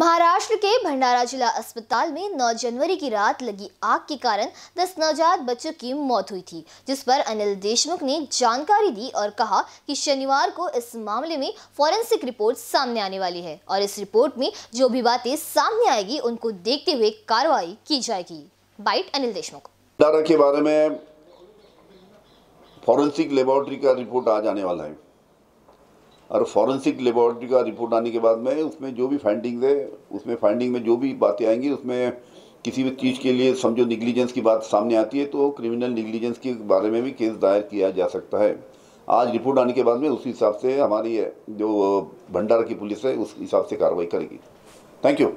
महाराष्ट्र के भंडारा जिला अस्पताल में 9 जनवरी की रात लगी आग के कारण 10 नवजात बच्चों की मौत हुई थी जिस पर अनिल देशमुख ने जानकारी दी और कहा कि शनिवार को इस मामले में फॉरेंसिक रिपोर्ट सामने आने वाली है और इस रिपोर्ट में जो भी बातें सामने आएगी उनको देखते हुए कार्रवाई की जाएगी बाइट अनिल देशमुख भंडारा के बारे में फॉरेंसिक लेबोरेटरी का रिपोर्ट आज आने वाला है और फॉरेंसिक लेबॉरेटरी का रिपोर्ट आने के बाद में उसमें जो भी फाइंडिंग्स है उसमें फाइंडिंग में जो भी बातें आएंगी उसमें किसी भी चीज़ के लिए समझो निग्लिजेंस की बात सामने आती है तो क्रिमिनल निग्लिजेंस के बारे में भी केस दायर किया जा सकता है आज रिपोर्ट आने के बाद में उसी हिसाब से हमारी जो भंडारा की पुलिस है उस हिसाब से कार्रवाई करेगी थैंक यू